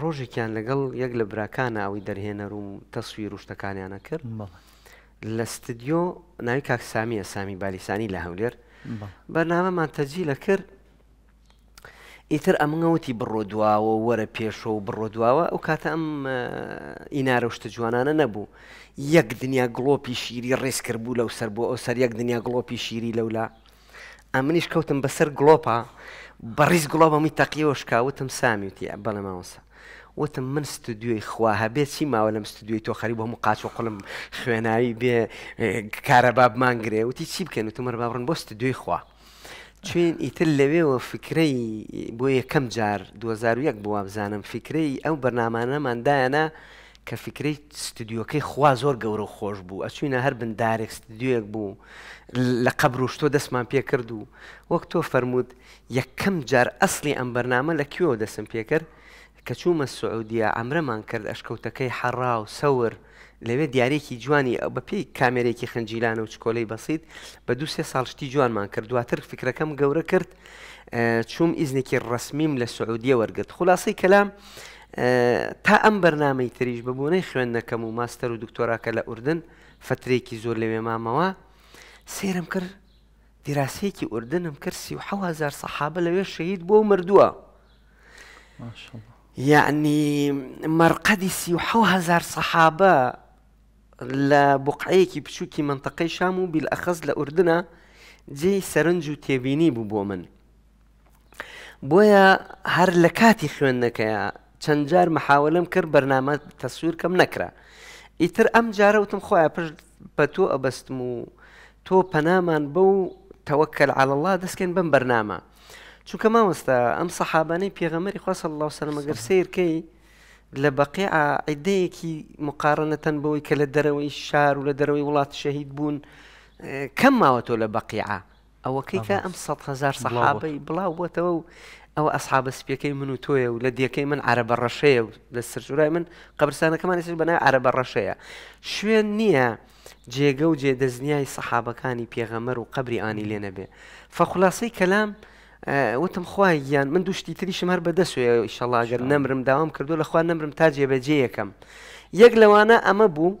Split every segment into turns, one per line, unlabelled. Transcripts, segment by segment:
ڕۆژێکیان لەگەڵ یەک لە براکانە ئەوی دەرهێنەر و تەسووی ڕوشتەکانیانە کرد لە ستدیۆ ناوی کاکسامی ئەسامی بالیسانی لە هەولێر بەنامەمان تەجیلە کرد ئیتر ئەمەوتی بڕۆ دواوە وەرە پێشۆ و بڕۆ دواوە ئەو کاتە ئەم ئینارە شتە جوانانە نەبوو یەک دنیا گڵۆپی شیری ڕێز کرد بوو لەو سەر بوو ئەو سەر یەک دنیا گڵۆپی شیری لەولا ئە منیش کەوتم بەسەر گلۆپا بەڕیز گڵۆبەمی تەقیەوە شکاوتم سامیوتی بەلەماوەسە وتم من ستودیوی خوا هەبێت چی ماوە لەم ستودیوی تۆ خەری بۆم قاچ و قڵم خوێناوی بێ کارەباب مانگرێ وتی چی بکەن و تمەر باڕن بۆ ستودیوی خوا. چێن ئیتر لەوێەوە فکرەی بۆ یەکەم جار 2001 بووە بزانم فکرەی ئەو بەرنمانەماندایەنە کە فکری ستودیۆکەی خوا زۆر گەورە و خۆش بوو ئەچوینە هەر بندارێک ستودیۆک بوو لە قبر و شتۆ دەستمان پێ کرد و وەک تۆ فەرموود یەکەم جار ئەسلی ئەم بەرنامە لە کوێوە دەسم پێکرد کە چوومە سعودیا ئەمرەمان کرد ئەشکەوتەکەی حەڕا و سەور لەوێ دیارێکی جوانی بە پێی کامێرێکی خەنجیلانە و چکۆلەی بەسییت بە دو سێ ساڵشتی جوانمان کرد دواتر فکرەکەم گەورە کرد چوم ئیزنێکی ڕسمیم لە سعودیە وەرگرت خلاصی کەلام. تا ئەم بەرنامەی تریش ببوونەی خوێندنەکەم و ماستەر و دکتۆراکە لە ئوردن فترێکی زۆر لەوێ مامەوە سێرم کرد دیراسەیەکی ئوردنم کرد سی و هزار سەحابە لەوێ شەید بۆ مردووە یعنی مەرقەدی سی و هزار سەحابە لە بقعەیەکی بچووکی منتەقەی شام و بیل ئەخەز لە ئوردنە جێی سەرنج و تێبینی بوو بۆ من بۆیە هەر لە کاتی خوێندنەکەیە چەند جار محاولم کرد بەرنامە تەسویر کەم نەکرا ئیتر ئەم جارە وتم خۆیان پشت بە تۆ ئەبەستم و تۆ پەنامان بە و تەوەکەل عڵله دەستکەن بم بەرنامە چونکە مامۆستا ئەم سەحابانەی پێغەمەری خۆ سەڵ الله سەرمەگەر سیرکەی لە بەقیع عیدەیەکی مقارنەتەن بەوەی کە لە دەرەوەی شار و لە دەرەوەی وڵات شەهید بوون کەم ماوە تۆ لە بەقیعە ئەوەکەی کە ئەم 100هزار سەحابی بڵاو بۆتەوە و ئەو ئەسحابە سپیەکەی من و تۆیە و لە دیەکەی من عرەبە ڕەشەیە و لە سرجورای من قبرستانەکەمان سر بەنای عرەبە ڕەشەیە شوێن نییە جێگە و جێدەزنیای سەحابەکانی پێغەمەر و قبری ئانی لێ نەبێ فەخلاسی کەلام وتم خوای یان من دوشتی تریشم هەر بەدەسوێ ئیشەڵاگەر نەمرم داوام کردو لە خوا نەمرم تا جێبەجێ یەکم یەک لەوانە ئەمە بوو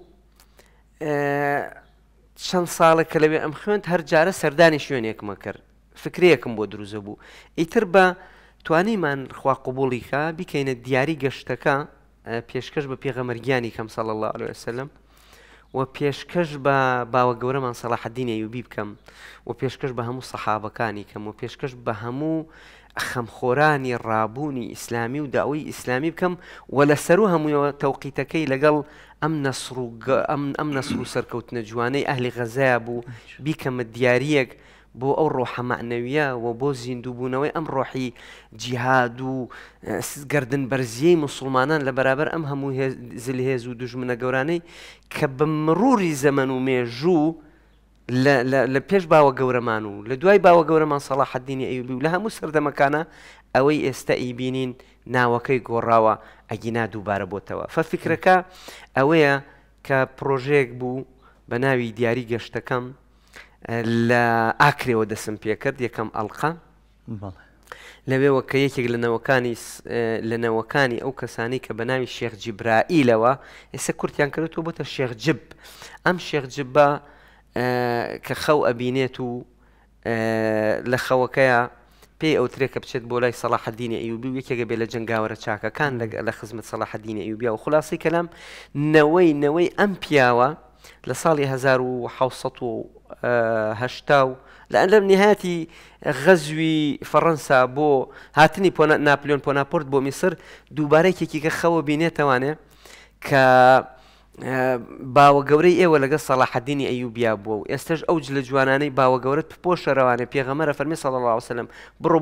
چەند ساڵێک کە لەوێ ئەم خوێنند هەر جارە سەردانی شوێنێکمە کرد فکرەیەکم بۆ دروزە بوو ئیتر بە توانیمان خوا قوبولیکە بیکەینە دیاری گەشتەکە پێشکەش بە پێغەمەرگیانی کەم ساڵ الله عليه وسلم و پێشکەش بە باوە گەورەمان سەلاحدینە یوبی بکەم و پێشکەش بە هەموو سەحابەکانی کەم و پێشکەش بە هەموو خەمخۆرانی ڕابوونی ئیسلامی و داوی ئیسلامی بکەم و لەسەر و هەموویەوە تەوقیتەکەی لەگەڵ ئەم نەسر ئەم نەسر و سەرکەوتنە جوانەی ئەهلی غەزای بوو بیکەمە دیارەک بۆ ئەو ڕۆحەمەعنەویە و بۆ زیندوبوونەوەی ئەم ڕۆحی جیهاد و گردن بەرزیەی مسلمانان لە بەرابەر ئەم هەموو زلهێز و دژمنە گەورانەی کە بە مڕوری زەمن و مێژوو لە پێش باوە گەورەمان و لە دوای باوە گەورەمان سەڵا حەدینی ئەیوبی و لە هەموو سەردەمەکانە ئەوەی ئێستا ئیبینین ناوەکەی گۆڕاوە ئەگینا دووبارە بۆتەوە فەفکرەکە ئەوەیە کە پرۆژەیەک بوو بە ناوی دیاری گەشتەکەم لە ئاکرێەوە دەسم پێکرد یەکەم ئەڵقا لەوێەوە کە یەکێک لەنەوەکانی لەنەوەکانی ئەو کەسانی کە بە ناوی شێخجی برائیلەوە ئێستا کورتیان کردێت و بۆتە شێخجب ئەم شێخجبە کە خەو ئەبینێت و لە خەوەکەیە پێی ئەوترێک کە بچێت بۆ لای سەلاحدینی ئەیوبی و یەکێکە بێ لە جنگاوەرە چاکەکان لە خزمت سەلاحدینی ئەیوبیا و خلاصی کەلام نەوەی نەوەی ئەم پیاوە لە ساڵی 1970 هشتا و لەەن لەم نهاتی غەزوی فەڕەنسا بۆ هاتنی پۆ ناپلیۆن پۆناپۆرت بۆ میسر دووبارەیەکێکی کە خەوە بینێتوانێ کە باوە گەورەی ئێوە لەگە سەلاحدینی ئەیوبیا بووە و ئێستش ئەوج لە جوانانەی باوە گەورت بۆ شەرەوانە پێغەمەرە فەرمی سەڵ وسلم بڕۆ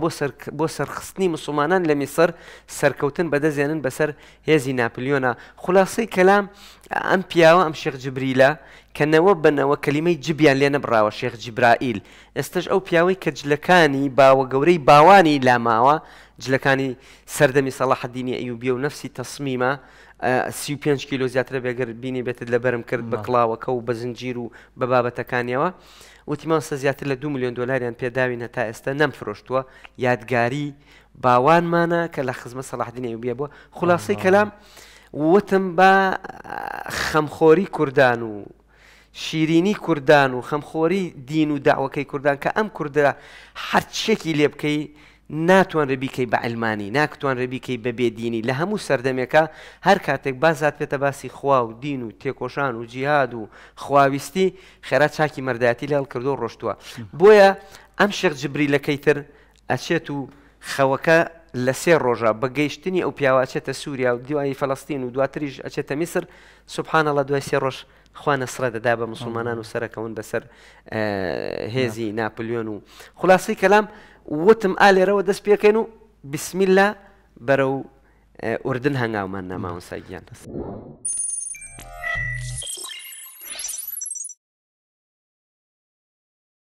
بۆ سەرخستنی مسلمانان لە میسەر سەرکەوتن بەدەزێنن بەسەر هێزی ناپلیۆنا خلاصەی کەلام ئەم پیاوە ئەم شێخ جبریلە کەنەوە بنەوە کەلیمەی جبیان لێ نەبراوە شێخ جیبرائیل ئێستش ئەو پیاوەی کە جلەکانی باوە گەورەی باوانی لاماوە جلەکانی سەردەمی سەلاحدینی ئەیوبیە و نفسی تەسمیمە 35 کیلو زیاترە بێگەر بینی بێتت لە بەرم کرد بە کڵاوەکە و بە زنجیر و بە بابەتەکانیەوە وتیمانسە زیاتر لە دو میلیۆن دلاریان پێداوین هەتا ئێستا نەمفرۆشتووە یادگاری باوانمانە کە لە خزمە سەلاحدنێ بێ بووە خلاصی کەلام وتم بە خەمخۆری کوردان و شیرینی کوردان و خەمخۆری دین و داوەکەی کوردان کە ئەم کووردە هەرچێکی لێ بکەی ناتوان ڕێبیکەی بە ئەلمانی ناکتوان ڕێبیکەی بە بێدینی لە هەموو سەردەمێکە هەر کاتێک بازات پێێتە باسی خوا و دین و تێکۆشان و جیهاد و خواویستی خێرا چاکی مەرداتی لەڵ کردو ڕۆشتووە بۆیە ئەم شێخ جبریلەکەی تر ئەچێت و خەوەکە لە سێ ڕۆژە بەگەیشتنی ئەو پیاواچێتە سووریا و دیوایی فەڵستین و دواتریش ئەچێتە میسر سوبحانە لە دوای سێ ڕۆژ خوانە سرە دەدا بە مسلمانان و سەرەکەون بەسەر هێزی ناپلیۆن و خلاصی کەلام وتم ئالێرەوە روا دەست پێکەین بسم الله برو آه، أردن ئوردن من نەماون سەگیان.